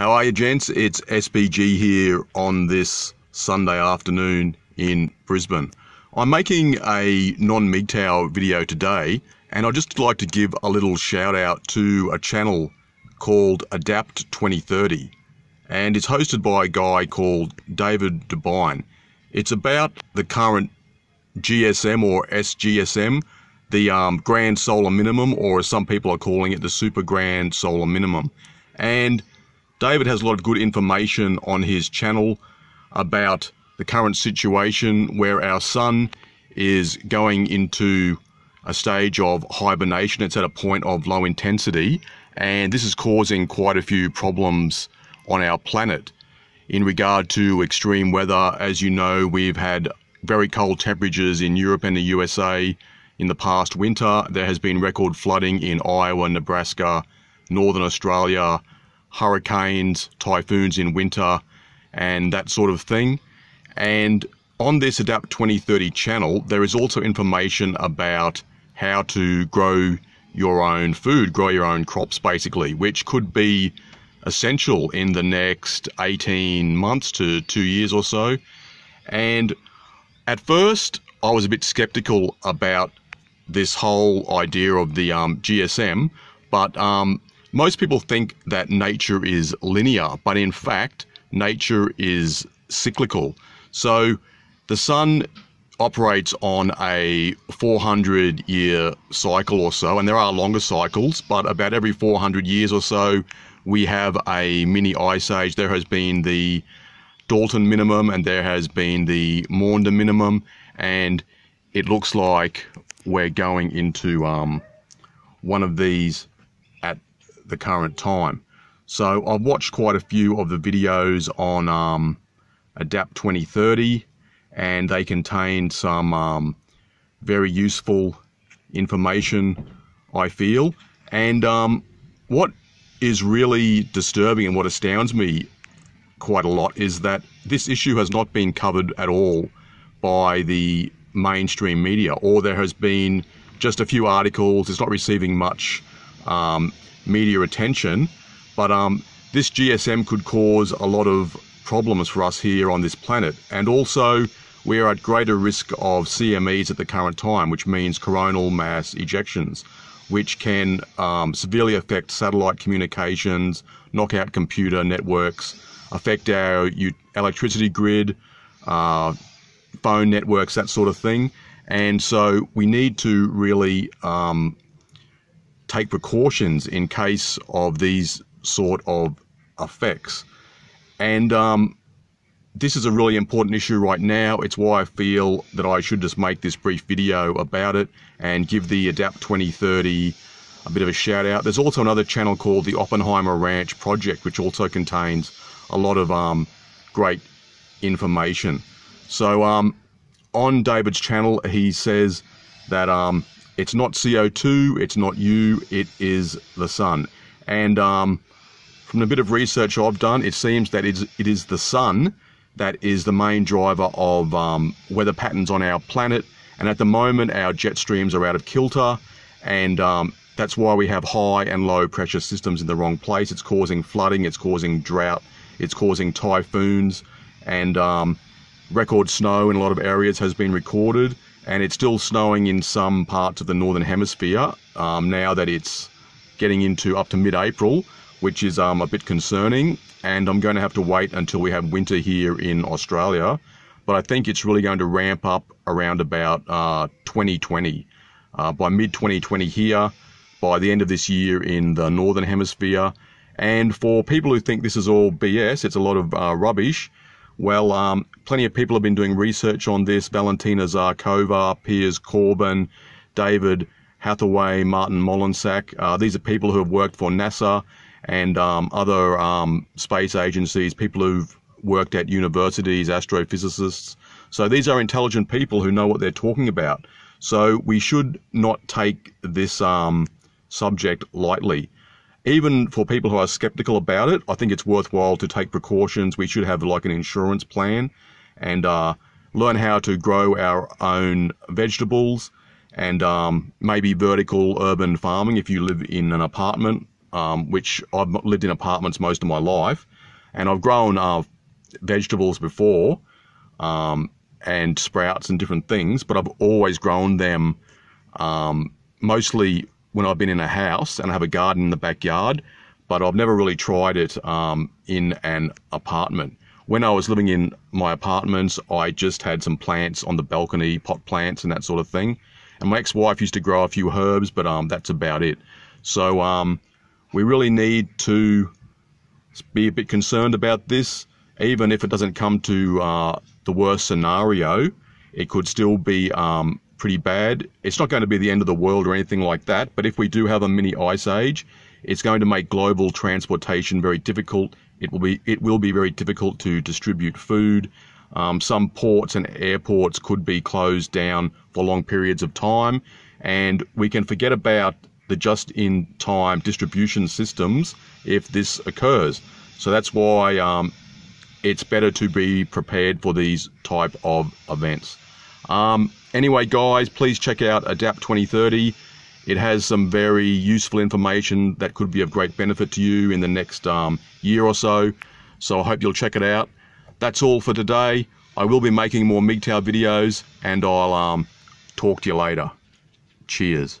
How are you, gents? It's SBG here on this Sunday afternoon in Brisbane. I'm making a non MGTOW video today, and I'd just like to give a little shout out to a channel called Adapt 2030, and it's hosted by a guy called David Devine. It's about the current GSM or SGSM, the um, Grand Solar Minimum, or as some people are calling it, the Super Grand Solar Minimum. And David has a lot of good information on his channel about the current situation where our sun is going into a stage of hibernation. It's at a point of low intensity, and this is causing quite a few problems on our planet. In regard to extreme weather, as you know, we've had very cold temperatures in Europe and the USA in the past winter. There has been record flooding in Iowa, Nebraska, Northern Australia, hurricanes, typhoons in winter, and that sort of thing. And on this Adapt 2030 channel, there is also information about how to grow your own food, grow your own crops basically, which could be essential in the next 18 months to two years or so. And at first, I was a bit skeptical about this whole idea of the um, GSM, but um, most people think that nature is linear, but in fact, nature is cyclical. So the sun operates on a 400 year cycle or so, and there are longer cycles, but about every 400 years or so, we have a mini ice age. There has been the Dalton minimum and there has been the Maunder minimum, and it looks like we're going into um, one of these the current time. So I've watched quite a few of the videos on um, Adapt 2030 and they contained some um, very useful information, I feel. And um, what is really disturbing and what astounds me quite a lot is that this issue has not been covered at all by the mainstream media, or there has been just a few articles, it's not receiving much um, media attention. But um, this GSM could cause a lot of problems for us here on this planet. And also, we are at greater risk of CMEs at the current time, which means coronal mass ejections, which can um, severely affect satellite communications, knock out computer networks, affect our electricity grid, uh, phone networks, that sort of thing. And so we need to really um, take precautions in case of these sort of effects. And um, this is a really important issue right now. It's why I feel that I should just make this brief video about it and give the Adapt 2030 a bit of a shout out. There's also another channel called the Oppenheimer Ranch Project, which also contains a lot of um, great information. So um, on David's channel, he says that um, it's not CO2, it's not you, it is the sun. And um, from the bit of research I've done, it seems that it's, it is the sun that is the main driver of um, weather patterns on our planet. And at the moment, our jet streams are out of kilter, and um, that's why we have high and low pressure systems in the wrong place. It's causing flooding, it's causing drought, it's causing typhoons, and um, record snow in a lot of areas has been recorded and it's still snowing in some parts of the northern hemisphere um, now that it's getting into up to mid-April, which is um, a bit concerning. And I'm going to have to wait until we have winter here in Australia. But I think it's really going to ramp up around about uh, 2020. Uh, by mid 2020 here, by the end of this year in the northern hemisphere. And for people who think this is all BS, it's a lot of uh, rubbish. Well, um, plenty of people have been doing research on this. Valentina Zarkova, Piers Corbin, David Hathaway, Martin Molensack. Uh, these are people who have worked for NASA and um, other um, space agencies, people who've worked at universities, astrophysicists. So these are intelligent people who know what they're talking about. So we should not take this um, subject lightly even for people who are skeptical about it, I think it's worthwhile to take precautions. We should have like an insurance plan and uh, learn how to grow our own vegetables and um, maybe vertical urban farming if you live in an apartment, um, which I've lived in apartments most of my life. And I've grown uh, vegetables before um, and sprouts and different things, but I've always grown them um, mostly when I've been in a house and I have a garden in the backyard, but I've never really tried it um, in an apartment. When I was living in my apartments, I just had some plants on the balcony, pot plants and that sort of thing. And my ex-wife used to grow a few herbs, but um, that's about it. So um, we really need to be a bit concerned about this, even if it doesn't come to uh, the worst scenario. It could still be um, pretty bad. It's not going to be the end of the world or anything like that, but if we do have a mini ice age, it's going to make global transportation very difficult. It will be it will be very difficult to distribute food. Um, some ports and airports could be closed down for long periods of time, and we can forget about the just-in-time distribution systems if this occurs. So that's why um, it's better to be prepared for these type of events. Um, anyway, guys, please check out Adapt 2030. It has some very useful information that could be of great benefit to you in the next um, year or so. So I hope you'll check it out. That's all for today. I will be making more MGTOW videos and I'll um, talk to you later. Cheers.